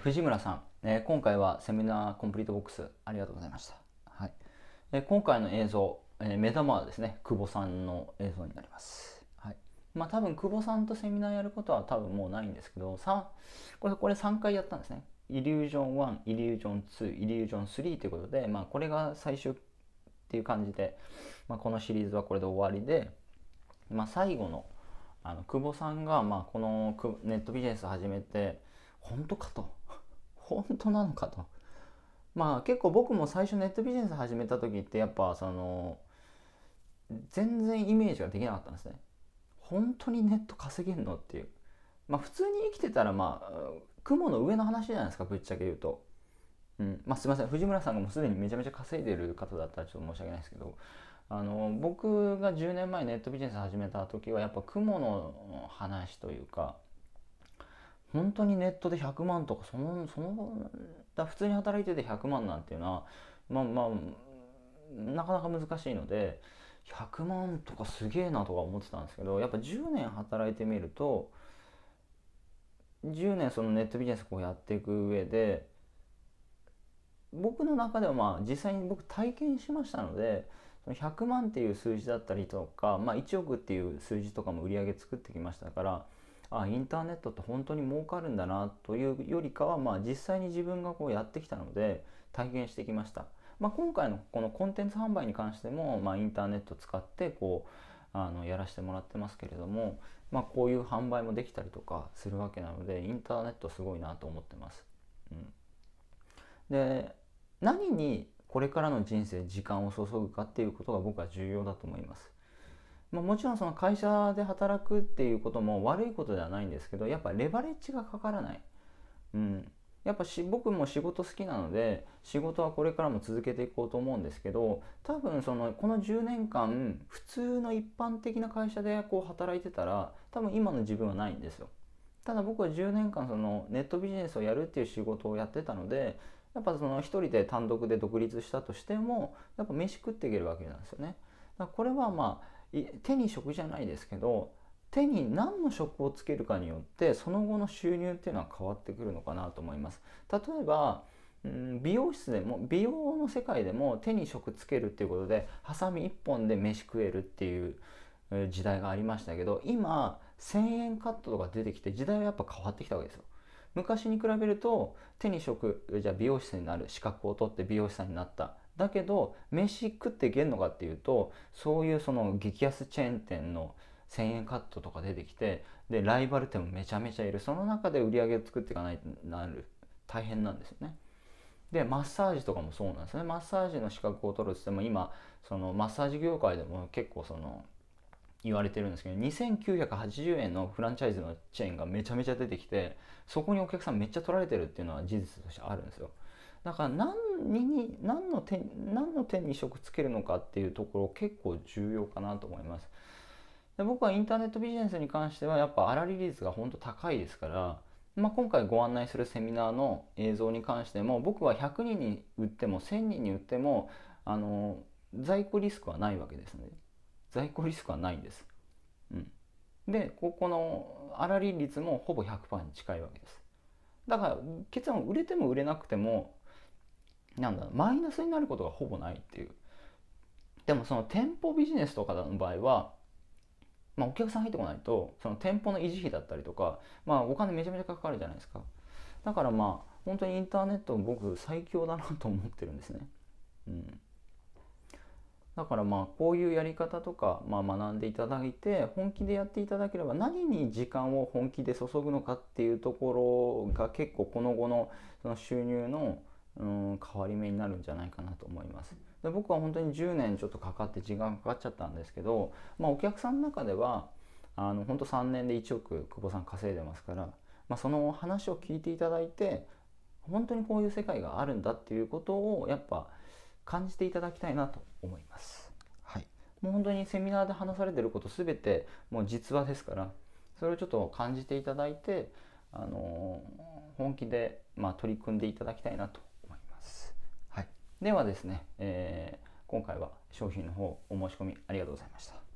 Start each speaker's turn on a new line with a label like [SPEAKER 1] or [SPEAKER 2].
[SPEAKER 1] 藤村さん、えー、今回はセミナーコンプリートボックスありがとうございました。はい、えー、今回の映像、え目玉はですね、久保さんの映像になります。はい、まあ多分久保さんとセミナーやることは多分もうないんですけど、これこれ3回やったんですね。イリュージョン1、イリュージョン2、イリュージョン3ということで、まあこれが最終っていう感じで、まあ、このシリーズはこれで終わりで、まあ、最後のあの久保さんがまあこのネットビジネス始めて本当かと本当なのかと。まあ結構僕も最初ネットビジネス始めた時ってやっぱその全然イメージができなかったんですね。本当にネット稼げんのっていう。まあ普通に生きてたらまあ雲の上の話じゃないですかぶっちゃけ言うと。うんまあ、すいません藤村さんがもうすでにめちゃめちゃ稼いでる方だったらちょっと申し訳ないですけどあの僕が10年前ネットビジネス始めた時はやっぱ雲の話というか本当にネットで100万とかそのそのだ普通に働いてて100万なんていうのはまあまあなかなか難しいので100万とかすげえなとか思ってたんですけどやっぱ10年働いてみると10年そのネットビジネスをやっていく上で僕の中ではまあ実際に僕体験しましたので100万っていう数字だったりとか、まあ、1億っていう数字とかも売り上げ作ってきましたから。あインターネットって本当に儲かるんだなというよりかは、まあ、実際に自分がこうやってきたので体験してきました、まあ、今回のこのコンテンツ販売に関しても、まあ、インターネット使ってこうあのやらせてもらってますけれども、まあ、こういう販売もできたりとかするわけなのでインターネットすごいなと思ってます。うん、で何にこれからの人生時間を注ぐかっていうことが僕は重要だと思います。まあ、もちろんその会社で働くっていうことも悪いことではないんですけどやっぱレバレッジがかからない、うん、やっぱし僕も仕事好きなので仕事はこれからも続けていこうと思うんですけど多分そのこの10年間普通の一般的な会社でこう働いてたら多分今の自分はないんですよ。ただ僕は10年間そのネットビジネスをやるっていう仕事をやってたのでやっぱその一人で単独で独立したとしてもやっぱ飯食っていけるわけなんですよね。だからこれはまあ手に職じゃないですけど手に何の職をつけるかによってその後の収入っていうのは変わってくるのかなと思います。例えば美容室でも美容の世界でも手に職つけるっていうことでハサミ1本で飯食えるっていう時代がありましたけど今1,000円カットとか出てきて時代はやっぱ変わってきたわけですよ。昔に比べると手に職じゃあ美容室になる資格を取って美容師さんになっただけど飯食っていけんのかっていうとそういうその激安チェーン店の1,000円カットとか出てきてでライバル店もめちゃめちゃいるその中で売り上げを作っていかないとなる大変なんですよね。でマッサージとかもそうなんですねマッサージの資格を取るって言っても今そのマッサージ業界でも結構その言われてるんですけど2980円のフランチャイズのチェーンがめちゃめちゃ出てきてそこにお客さんめっちゃ取られてるっていうのは事実としてあるんですよ。だから何に何の点何の点に職つけるのかっていうところ結構重要かなと思います。で僕はインターネットビジネスに関してはやっぱ粗利率が本当高いですから、まあ、今回ご案内するセミナーの映像に関しても僕は100人に売っても1000人に売ってもあの在庫リスクはないわけですね。在庫リスクはないんです。うん、でここの粗利率もほぼ100%に近いわけです。だから結論売れても売れなくてもなんだマイナスになることがほぼないっていうでもその店舗ビジネスとかの場合は、まあ、お客さん入ってこないとその店舗の維持費だったりとか、まあ、お金めちゃめちゃかかるじゃないですかだからまあ本当にインターネット僕最強だなと思ってるんですねうんだからまあこういうやり方とかまあ学んでいただいて本気でやっていただければ何に時間を本気で注ぐのかっていうところが結構この後のその収入のうん変わり目になるんじゃないかなと思います。で僕は本当に10年ちょっとかかって時間かかっちゃったんですけど、まあ、お客さんの中ではあの本当3年で1億久保さん稼いでますから、まあ、その話を聞いていただいて本当にこういう世界があるんだっていうことをやっぱ感じていただきたいなと思います。はい、もう本当にセミナーで話されてること全てもう実話ですからそれをちょっと感じていただいて、あのー、本気でま取り組んでいただきたいなとではですね、えー、今回は商品の方お申し込みありがとうございました。